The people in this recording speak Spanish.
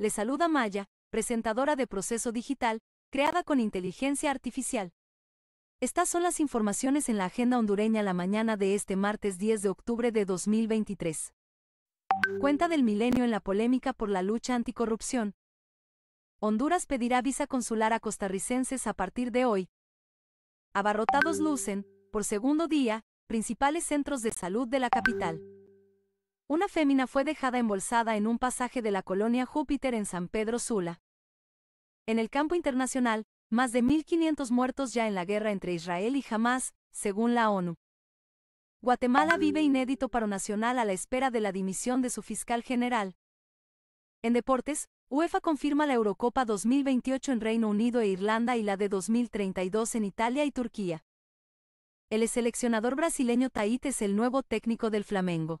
Le saluda Maya, presentadora de Proceso Digital, creada con inteligencia artificial. Estas son las informaciones en la agenda hondureña la mañana de este martes 10 de octubre de 2023. Cuenta del milenio en la polémica por la lucha anticorrupción. Honduras pedirá visa consular a costarricenses a partir de hoy. Abarrotados lucen, por segundo día, principales centros de salud de la capital. Una fémina fue dejada embolsada en un pasaje de la colonia Júpiter en San Pedro Sula. En el campo internacional, más de 1.500 muertos ya en la guerra entre Israel y Hamas, según la ONU. Guatemala vive inédito paro nacional a la espera de la dimisión de su fiscal general. En deportes, UEFA confirma la Eurocopa 2028 en Reino Unido e Irlanda y la de 2032 en Italia y Turquía. El seleccionador brasileño Tahit es el nuevo técnico del Flamengo.